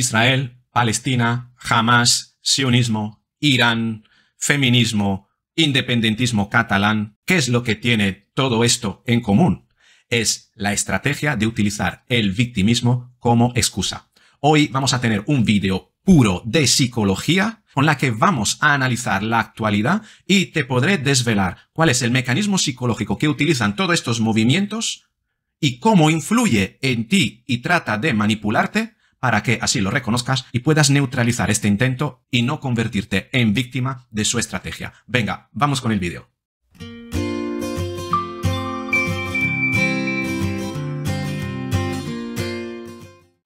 Israel, Palestina, Hamas, sionismo, Irán, feminismo, independentismo catalán. ¿Qué es lo que tiene todo esto en común? Es la estrategia de utilizar el victimismo como excusa. Hoy vamos a tener un vídeo puro de psicología con la que vamos a analizar la actualidad y te podré desvelar cuál es el mecanismo psicológico que utilizan todos estos movimientos y cómo influye en ti y trata de manipularte para que así lo reconozcas y puedas neutralizar este intento y no convertirte en víctima de su estrategia. Venga, vamos con el vídeo.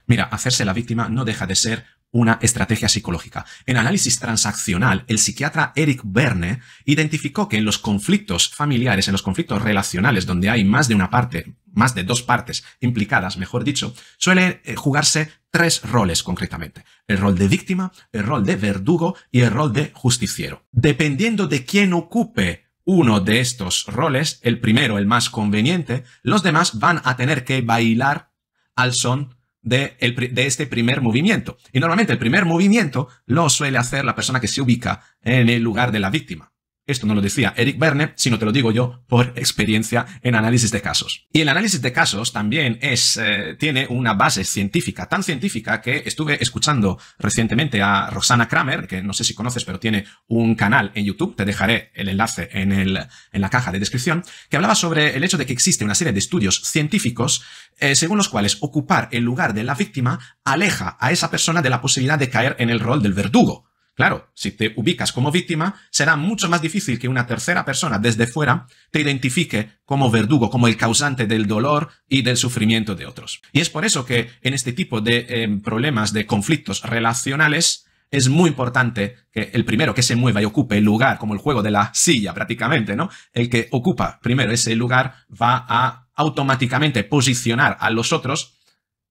Mira, hacerse la víctima no deja de ser una estrategia psicológica. En análisis transaccional, el psiquiatra Eric Verne identificó que en los conflictos familiares, en los conflictos relacionales, donde hay más de una parte más de dos partes implicadas, mejor dicho, suele eh, jugarse tres roles concretamente. El rol de víctima, el rol de verdugo y el rol de justiciero. Dependiendo de quién ocupe uno de estos roles, el primero, el más conveniente, los demás van a tener que bailar al son de, de, este primer movimiento. Y normalmente el primer movimiento lo suele hacer la persona que se ubica en el lugar de la víctima. Esto no lo decía Eric Berne, sino te lo digo yo por experiencia en análisis de casos. Y el análisis de casos también es, eh, tiene una base científica, tan científica que estuve escuchando recientemente a Roxana Kramer, que no sé si conoces, pero tiene un canal en YouTube, te dejaré el enlace en, el, en la caja de descripción, que hablaba sobre el hecho de que existe una serie de estudios científicos eh, según los cuales ocupar el lugar de la víctima aleja a esa persona de la posibilidad de caer en el rol del verdugo Claro, si te ubicas como víctima, será mucho más difícil que una tercera persona desde fuera te identifique como verdugo, como el causante del dolor y del sufrimiento de otros. Y es por eso que en este tipo de eh, problemas, de conflictos relacionales, es muy importante que el primero que se mueva y ocupe el lugar, como el juego de la silla prácticamente, ¿no? El que ocupa primero ese lugar va a automáticamente posicionar a los otros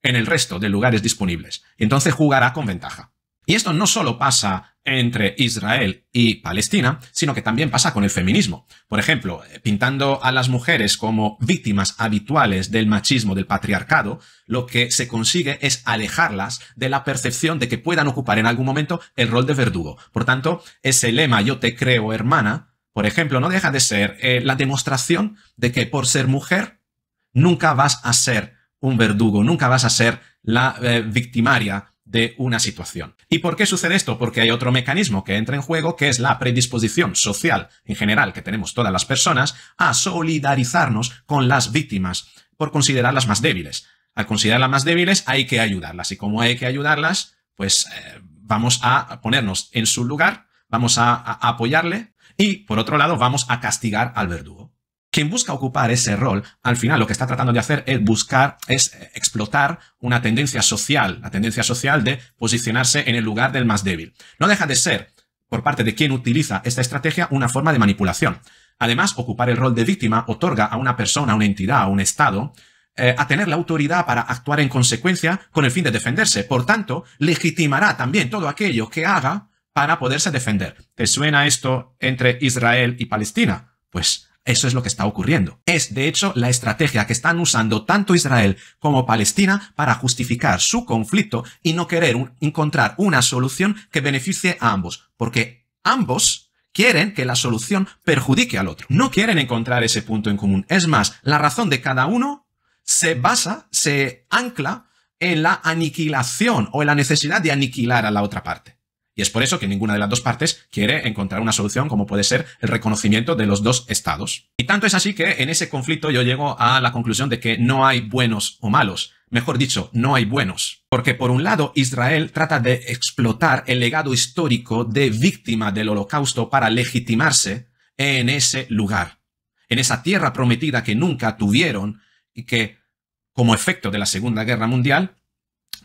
en el resto de lugares disponibles. Entonces jugará con ventaja. Y esto no solo pasa entre Israel y Palestina, sino que también pasa con el feminismo. Por ejemplo, eh, pintando a las mujeres como víctimas habituales del machismo, del patriarcado, lo que se consigue es alejarlas de la percepción de que puedan ocupar en algún momento el rol de verdugo. Por tanto, ese lema yo te creo hermana, por ejemplo, no deja de ser eh, la demostración de que por ser mujer nunca vas a ser un verdugo, nunca vas a ser la eh, victimaria de una situación. ¿Y por qué sucede esto? Porque hay otro mecanismo que entra en juego, que es la predisposición social en general que tenemos todas las personas a solidarizarnos con las víctimas por considerarlas más débiles. Al considerarlas más débiles hay que ayudarlas y como hay que ayudarlas, pues eh, vamos a ponernos en su lugar, vamos a apoyarle y por otro lado vamos a castigar al verdugo quien busca ocupar ese rol, al final lo que está tratando de hacer es buscar, es explotar una tendencia social, la tendencia social de posicionarse en el lugar del más débil. No deja de ser, por parte de quien utiliza esta estrategia, una forma de manipulación. Además, ocupar el rol de víctima otorga a una persona, a una entidad, a un Estado, eh, a tener la autoridad para actuar en consecuencia con el fin de defenderse. Por tanto, legitimará también todo aquello que haga para poderse defender. ¿Te suena esto entre Israel y Palestina? Pues eso es lo que está ocurriendo. Es, de hecho, la estrategia que están usando tanto Israel como Palestina para justificar su conflicto y no querer encontrar una solución que beneficie a ambos, porque ambos quieren que la solución perjudique al otro. No quieren encontrar ese punto en común. Es más, la razón de cada uno se basa, se ancla en la aniquilación o en la necesidad de aniquilar a la otra parte. Y es por eso que ninguna de las dos partes quiere encontrar una solución como puede ser el reconocimiento de los dos estados. Y tanto es así que en ese conflicto yo llego a la conclusión de que no hay buenos o malos. Mejor dicho, no hay buenos. Porque por un lado, Israel trata de explotar el legado histórico de víctima del holocausto para legitimarse en ese lugar, en esa tierra prometida que nunca tuvieron y que, como efecto de la Segunda Guerra Mundial,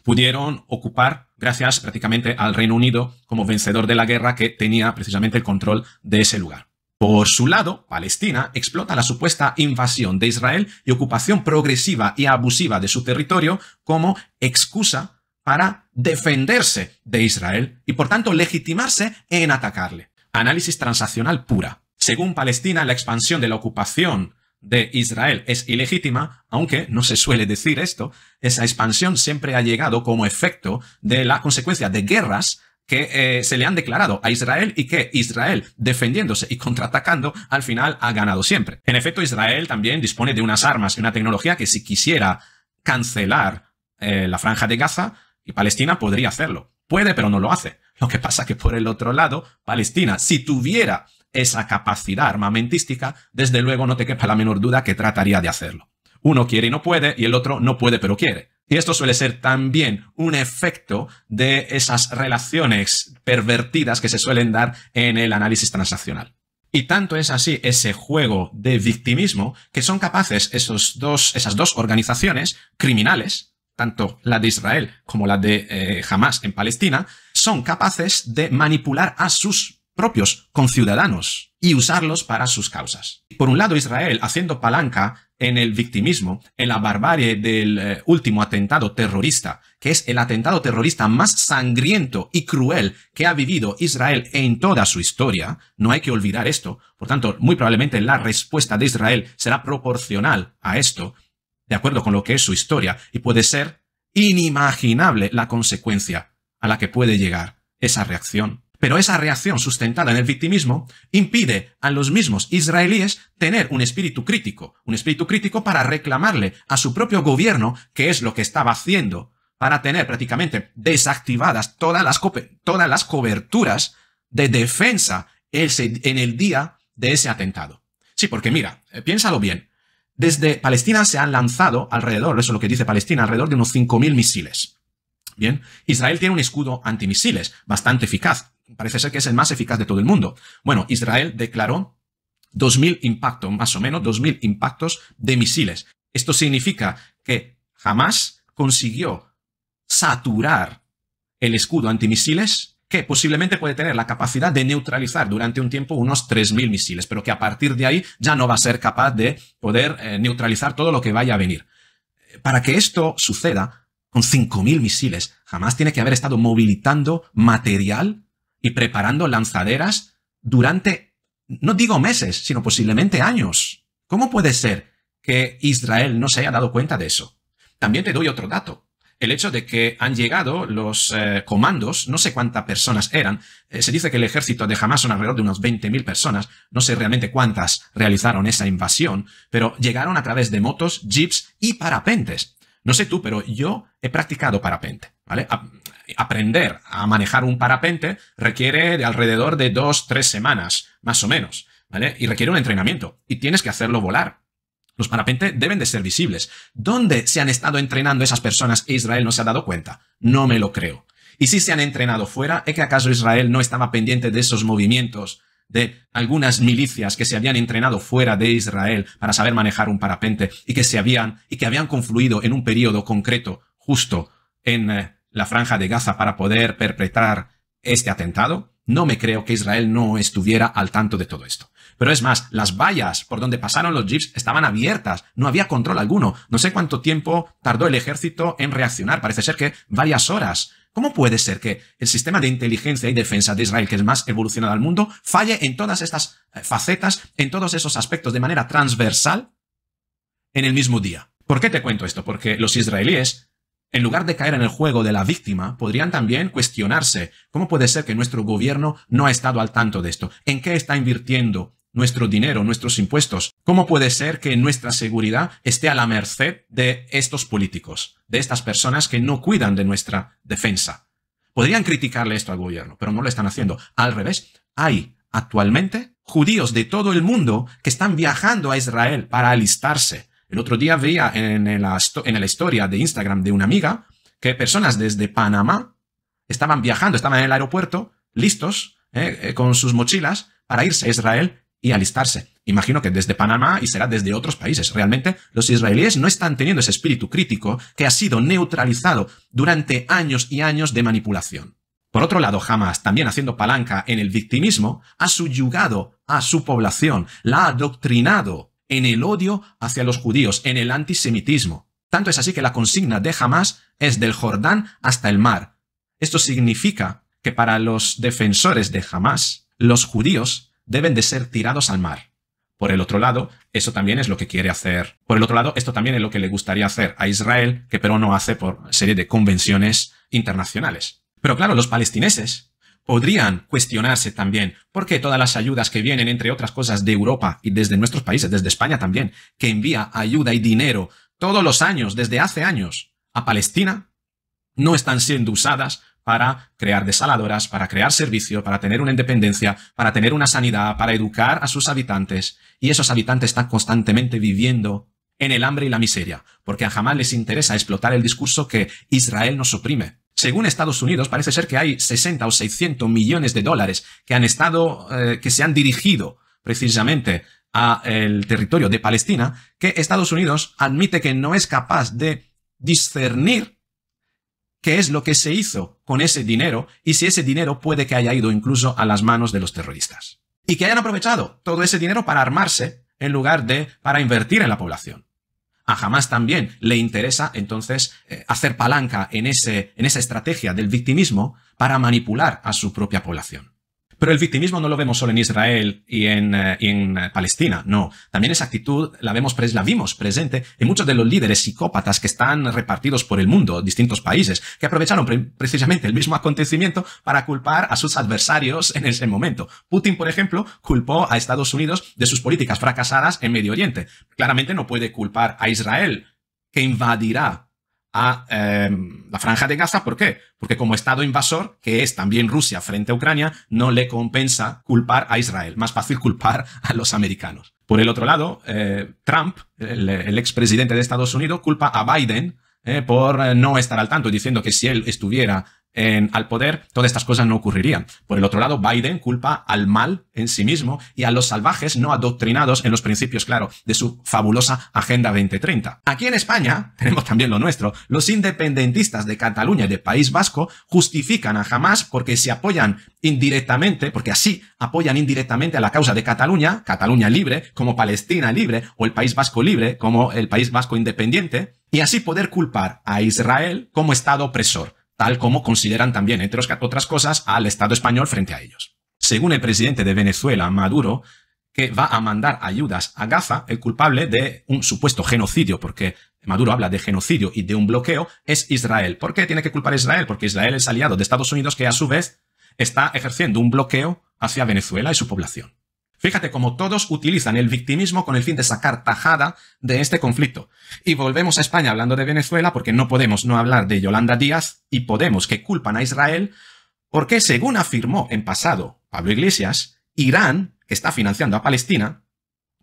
pudieron ocupar gracias prácticamente al Reino Unido como vencedor de la guerra que tenía precisamente el control de ese lugar. Por su lado, Palestina explota la supuesta invasión de Israel y ocupación progresiva y abusiva de su territorio como excusa para defenderse de Israel y por tanto legitimarse en atacarle. Análisis transaccional pura. Según Palestina, la expansión de la ocupación de Israel es ilegítima, aunque no se suele decir esto, esa expansión siempre ha llegado como efecto de la consecuencia de guerras que eh, se le han declarado a Israel y que Israel, defendiéndose y contraatacando, al final ha ganado siempre. En efecto, Israel también dispone de unas armas y una tecnología que si quisiera cancelar eh, la franja de Gaza, y Palestina podría hacerlo. Puede, pero no lo hace. Lo que pasa que por el otro lado, Palestina, si tuviera esa capacidad armamentística, desde luego no te quepa la menor duda que trataría de hacerlo. Uno quiere y no puede, y el otro no puede pero quiere. Y esto suele ser también un efecto de esas relaciones pervertidas que se suelen dar en el análisis transaccional. Y tanto es así ese juego de victimismo que son capaces esos dos, esas dos organizaciones criminales, tanto la de Israel como la de eh, Hamas en Palestina, son capaces de manipular a sus propios conciudadanos y usarlos para sus causas. Por un lado, Israel haciendo palanca en el victimismo, en la barbarie del eh, último atentado terrorista, que es el atentado terrorista más sangriento y cruel que ha vivido Israel en toda su historia. No hay que olvidar esto. Por tanto, muy probablemente la respuesta de Israel será proporcional a esto, de acuerdo con lo que es su historia, y puede ser inimaginable la consecuencia a la que puede llegar esa reacción. Pero esa reacción sustentada en el victimismo impide a los mismos israelíes tener un espíritu crítico, un espíritu crítico para reclamarle a su propio gobierno que es lo que estaba haciendo, para tener prácticamente desactivadas todas las, todas las coberturas de defensa en el día de ese atentado. Sí, porque mira, eh, piénsalo bien. Desde Palestina se han lanzado alrededor, eso es lo que dice Palestina, alrededor de unos 5.000 misiles. Bien, Israel tiene un escudo antimisiles bastante eficaz. Parece ser que es el más eficaz de todo el mundo. Bueno, Israel declaró 2.000 impactos, más o menos, 2.000 impactos de misiles. Esto significa que jamás consiguió saturar el escudo antimisiles que posiblemente puede tener la capacidad de neutralizar durante un tiempo unos 3.000 misiles, pero que a partir de ahí ya no va a ser capaz de poder eh, neutralizar todo lo que vaya a venir. Para que esto suceda, con 5.000 misiles. Jamás tiene que haber estado movilitando material y preparando lanzaderas durante, no digo meses, sino posiblemente años. ¿Cómo puede ser que Israel no se haya dado cuenta de eso? También te doy otro dato. El hecho de que han llegado los eh, comandos, no sé cuántas personas eran, eh, se dice que el ejército de Hamas son alrededor de unas 20.000 personas, no sé realmente cuántas realizaron esa invasión, pero llegaron a través de motos, jeeps y parapentes. No sé tú, pero yo he practicado parapente, ¿vale? aprender a manejar un parapente requiere de alrededor de dos, tres semanas, más o menos, ¿vale? Y requiere un entrenamiento y tienes que hacerlo volar. Los parapentes deben de ser visibles. ¿Dónde se han estado entrenando esas personas e Israel no se ha dado cuenta? No me lo creo. Y si se han entrenado fuera, ¿es que acaso Israel no estaba pendiente de esos movimientos de algunas milicias que se habían entrenado fuera de Israel para saber manejar un parapente y que se habían y que habían confluido en un periodo concreto justo en eh, la franja de Gaza para poder perpetrar este atentado, no me creo que Israel no estuviera al tanto de todo esto. Pero es más, las vallas por donde pasaron los jeeps estaban abiertas, no había control alguno. No sé cuánto tiempo tardó el ejército en reaccionar, parece ser que varias horas. ¿Cómo puede ser que el sistema de inteligencia y defensa de Israel, que es más evolucionado al mundo, falle en todas estas eh, facetas, en todos esos aspectos de manera transversal en el mismo día? ¿Por qué te cuento esto? Porque los israelíes, en lugar de caer en el juego de la víctima, podrían también cuestionarse cómo puede ser que nuestro gobierno no ha estado al tanto de esto, en qué está invirtiendo nuestro dinero, nuestros impuestos. ¿Cómo puede ser que nuestra seguridad esté a la merced de estos políticos, de estas personas que no cuidan de nuestra defensa? Podrían criticarle esto al gobierno, pero no lo están haciendo. Al revés, hay actualmente judíos de todo el mundo que están viajando a Israel para alistarse. El otro día veía en la, historia de Instagram de una amiga que personas desde Panamá estaban viajando, estaban en el aeropuerto, listos, eh, eh, con sus mochilas, para irse a Israel y alistarse. Imagino que desde Panamá y será desde otros países. Realmente los israelíes no están teniendo ese espíritu crítico que ha sido neutralizado durante años y años de manipulación. Por otro lado, Hamas, también haciendo palanca en el victimismo, ha subyugado a su población, la ha adoctrinado en el odio hacia los judíos, en el antisemitismo. Tanto es así que la consigna de Hamas es del Jordán hasta el mar. Esto significa que para los defensores de Hamas, los judíos deben de ser tirados al mar. Por el otro lado, eso también es lo que quiere hacer. Por el otro lado, esto también es lo que le gustaría hacer a Israel, que pero no hace por serie de convenciones internacionales. Pero claro, los palestineses podrían cuestionarse también por qué todas las ayudas que vienen, entre otras cosas, de Europa y desde nuestros países, desde España también, que envía ayuda y dinero todos los años, desde hace años, a Palestina, no están siendo usadas para crear desaladoras, para crear servicio, para tener una independencia, para tener una sanidad, para educar a sus habitantes. Y esos habitantes están constantemente viviendo en el hambre y la miseria, porque a jamás les interesa explotar el discurso que Israel nos oprime. Según Estados Unidos, parece ser que hay 60 o 600 millones de dólares que han estado, eh, que se han dirigido precisamente a el territorio de Palestina, que Estados Unidos admite que no es capaz de discernir qué es lo que se hizo con ese dinero y si ese dinero puede que haya ido incluso a las manos de los terroristas. Y que hayan aprovechado todo ese dinero para armarse en lugar de para invertir en la población. A jamás también le interesa entonces eh, hacer palanca en, ese, en esa estrategia del victimismo para manipular a su propia población. Pero el victimismo no lo vemos solo en Israel y en, eh, eh, Palestina, no. También esa actitud la, vemos, vimos presente en muchos de los líderes psicópatas que están repartidos por el mundo, distintos países, que aprovecharon precisamente el mismo acontecimiento para culpar a sus adversarios en ese momento. Putin, por ejemplo, culpó a Estados Unidos de sus políticas fracasadas en Medio Oriente. Claramente no puede culpar a Israel, que invadirá Em, la franja de Gaza. ¿Por qué? Porque como Estado invasor, que es también Rusia frente a Ucrania, no le compensa culpar a Israel. Más fácil culpar a los americanos. Por el otro lado, eh, Trump, el, expresidente de Estados Unidos, culpa a Biden eh, por eh, no estar al tanto, diciendo que si él estuviera en, al poder, todas estas cosas no ocurrirían. Por el otro lado, Biden culpa al mal en sí mismo y a los salvajes no adoctrinados en los principios, claro, de su fabulosa Agenda 2030. Aquí en España tenemos también lo nuestro. Los independentistas de Cataluña y de País Vasco justifican a jamás porque se apoyan indirectamente, porque así apoyan indirectamente a la causa de Cataluña, Cataluña libre, como Palestina libre, o el País Vasco libre, como el País Vasco independiente, y así poder culpar a Israel como Estado opresor tal como consideran también, entre otras cosas, al Estado español frente a ellos. Según el presidente de Venezuela, Maduro, que va a mandar ayudas a Gaza, el culpable de un supuesto genocidio, porque Maduro habla de genocidio y de un bloqueo, es Israel. ¿Por qué tiene que culpar a Israel? Porque Israel es aliado de Estados Unidos que a su vez está ejerciendo un bloqueo hacia Venezuela y su población. Fíjate cómo todos utilizan el victimismo con el fin de sacar tajada de este conflicto. Y volvemos a España hablando de Venezuela porque no podemos no hablar de Yolanda Díaz y Podemos que culpan a Israel porque, según afirmó en pasado Pablo Iglesias, Irán, que está financiando a Palestina,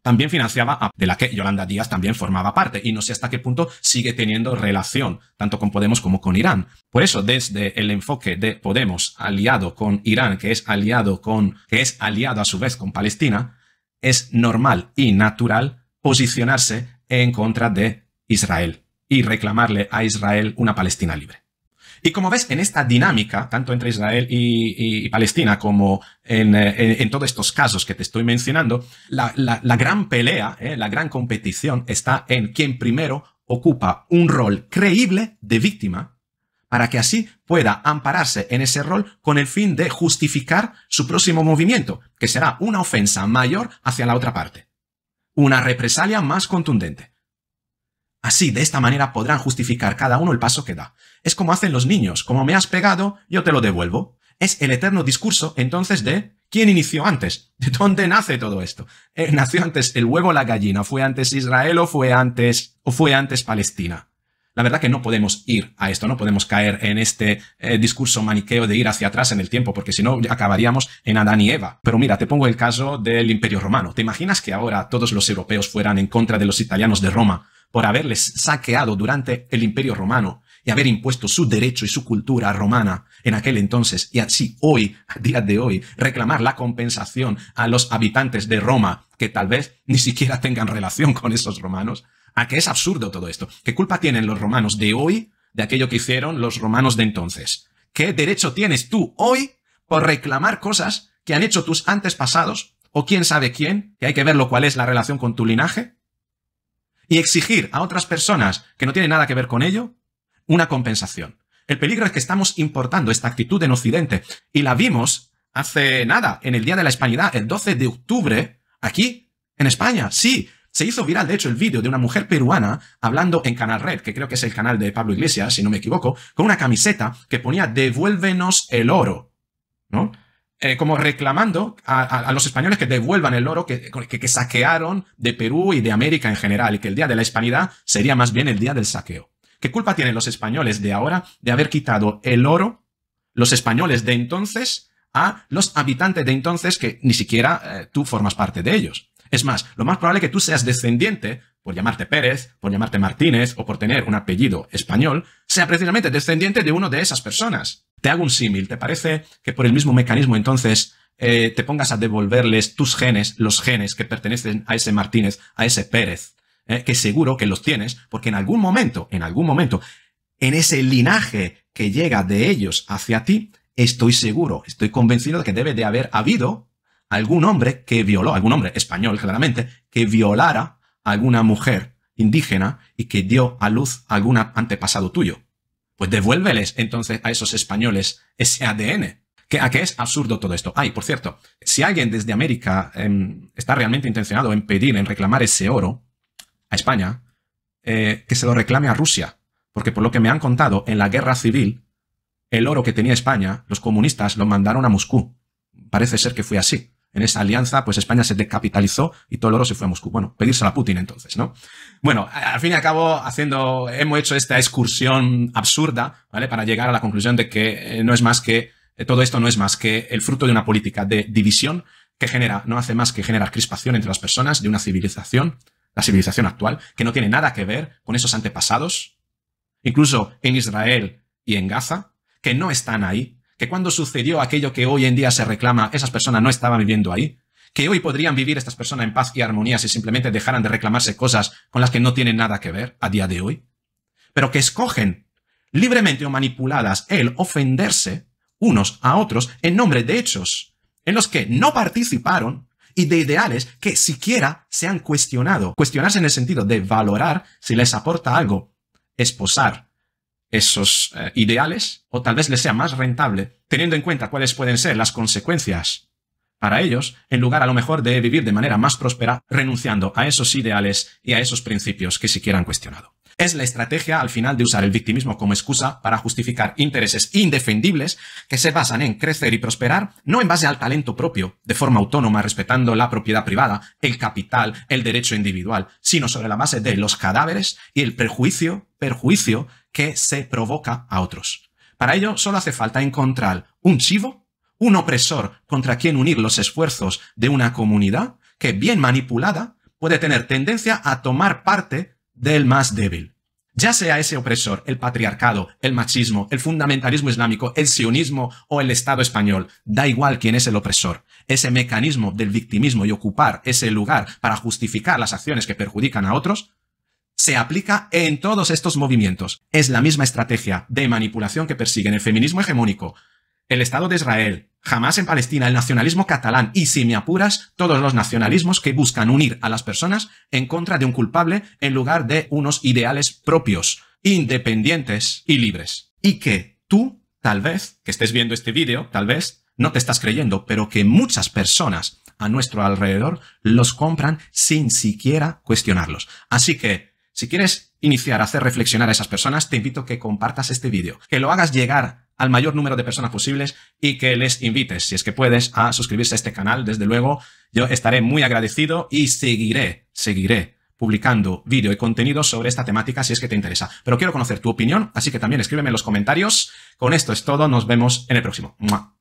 también financiaba a, de la que Yolanda Díaz también formaba parte y no sé hasta qué punto sigue teniendo relación tanto con Podemos como con Irán. Por eso desde el enfoque de Podemos aliado con Irán, que es aliado con que es aliado a su vez con Palestina, es normal y natural posicionarse en contra de Israel y reclamarle a Israel una Palestina libre. Y como ves, en esta dinámica, tanto entre Israel y, Palestina como eh, en, todos estos casos que te estoy mencionando, la, gran pelea, eh, la gran competición está en quien primero ocupa un rol creíble de víctima para que así pueda ampararse en ese rol con el fin de justificar su próximo movimiento, que será una ofensa mayor hacia la otra parte, una represalia más contundente. Así, de esta manera podrán justificar cada uno el paso que da. Es como hacen los niños, como me has pegado, yo te lo devuelvo. Es el eterno discurso entonces de ¿quién inició antes? ¿De dónde nace todo esto? Eh, ¿Nació antes el huevo o la gallina? ¿Fue antes Israel o fue antes, o fue antes Palestina? La verdad que no podemos ir a esto, no podemos caer en este eh, discurso maniqueo de ir hacia atrás en el tiempo, porque si no acabaríamos en Adán y Eva. Pero mira, te pongo el caso del Imperio Romano. ¿Te imaginas que ahora todos los europeos fueran en contra de los italianos de Roma por haberles saqueado durante el Imperio Romano y haber impuesto su derecho y su cultura romana en aquel entonces y así hoy, a día de hoy, reclamar la compensación a los habitantes de Roma que tal vez ni siquiera tengan relación con esos romanos? ¿A que es absurdo todo esto? ¿Qué culpa tienen los romanos de hoy de aquello que hicieron los romanos de entonces? ¿Qué derecho tienes tú hoy por reclamar cosas que han hecho tus antepasados o quién sabe quién, que hay que lo cuál es la relación con tu linaje? y exigir a otras personas que no tienen nada que ver con ello una compensación. El peligro es que estamos importando esta actitud en Occidente y la vimos hace nada, en el Día de la Hispanidad, el 12 de octubre, aquí, en España. Sí, se hizo viral, de hecho, el vídeo de una mujer peruana hablando en Canal Red, que creo que es el canal de Pablo Iglesias, si no me equivoco, con una camiseta que ponía devuélvenos el oro, ¿no? Eh, como reclamando a, los españoles que devuelvan el oro que saquearon de Perú y de América en general, y que el Día de la Hispanidad sería más bien el Día del Saqueo. ¿Qué culpa tienen los españoles de ahora de haber quitado el oro, los españoles de entonces, a los habitantes de entonces que ni siquiera eh, tú formas parte de ellos? Es más, lo más probable que tú seas descendiente, por llamarte Pérez, por llamarte Martínez o por tener un apellido español, sea precisamente descendiente de uno de esas personas. Te hago un símil, ¿te parece que por el mismo mecanismo entonces eh, te pongas a devolverles tus genes, los genes que pertenecen a ese Martínez, a ese Pérez, eh, que seguro que los tienes, porque en algún momento, en algún momento, en ese linaje que llega de ellos hacia ti, estoy seguro, estoy convencido de que debe de haber habido algún hombre que violó, algún hombre español claramente, que violara a alguna mujer indígena y que dio a luz a algún antepasado tuyo. Pues devuélveles entonces a esos españoles ese ADN. Que, a qué es absurdo todo esto. Ay, por cierto, si alguien desde América em, está realmente intencionado en pedir, en reclamar ese oro, a España, eh, que se lo reclame a Rusia, porque por lo que me han contado, en la guerra civil, el oro que tenía España, los comunistas lo mandaron a Moscú. Parece ser que fue así. En esa alianza, pues España se decapitalizó y todo el oro se fue a Moscú. Bueno, pedírselo a Putin entonces, ¿no? Bueno, al fin y al cabo, haciendo, hemos hecho esta excursión absurda, ¿vale? Para llegar a la conclusión de que eh, no es más que, eh, todo esto no es más que el fruto de una política de división que genera, no hace más que generar crispación entre las personas, de una civilización la civilización actual, que no tiene nada que ver con esos antepasados, incluso en Israel y en Gaza, que no están ahí, que cuando sucedió aquello que hoy en día se reclama, esas personas no estaban viviendo ahí, que hoy podrían vivir estas personas en paz y armonía si simplemente dejaran de reclamarse cosas con las que no tienen nada que ver a día de hoy, pero que escogen libremente o manipuladas el ofenderse unos a otros en nombre de hechos en los que no participaron y de ideales que siquiera se han cuestionado. Cuestionarse en el sentido de valorar si les aporta algo, esposar esos eh, ideales o tal vez les sea más rentable, teniendo en cuenta cuáles pueden ser las consecuencias para ellos, en lugar a lo mejor de vivir de manera más próspera renunciando a esos ideales y a esos principios que siquiera han cuestionado es la estrategia al final de usar el victimismo como excusa para justificar intereses indefendibles que se basan en crecer y prosperar no en base al talento propio, de forma autónoma, respetando la propiedad privada, el capital, el derecho individual, sino sobre la base de los cadáveres y el perjuicio, perjuicio que se provoca a otros. Para ello solo hace falta encontrar un chivo, un opresor contra quien unir los esfuerzos de una comunidad que, bien manipulada, puede tener tendencia a tomar parte del más débil. Ya sea ese opresor, el patriarcado, el machismo, el fundamentalismo islámico, el sionismo o el Estado español, da igual quién es el opresor. Ese mecanismo del victimismo y ocupar ese lugar para justificar las acciones que perjudican a otros, se aplica en todos estos movimientos. Es la misma estrategia de manipulación que persiguen el feminismo hegemónico, el Estado de Israel, jamás en Palestina, el nacionalismo catalán y, si me apuras, todos los nacionalismos que buscan unir a las personas en contra de un culpable en lugar de unos ideales propios, independientes y libres. Y que tú, tal vez, que estés viendo este vídeo, tal vez, no te estás creyendo, pero que muchas personas a nuestro alrededor los compran sin siquiera cuestionarlos. Así que, si quieres iniciar a hacer reflexionar a esas personas, te invito a que compartas este vídeo, que lo hagas llegar al mayor número de personas posibles y que les invites, si es que puedes, a suscribirse a este canal. Desde luego, yo estaré muy agradecido y seguiré, seguiré publicando vídeo y contenido sobre esta temática si es que te interesa. Pero quiero conocer tu opinión, así que también escríbeme en los comentarios. Con esto es todo, nos vemos en el próximo.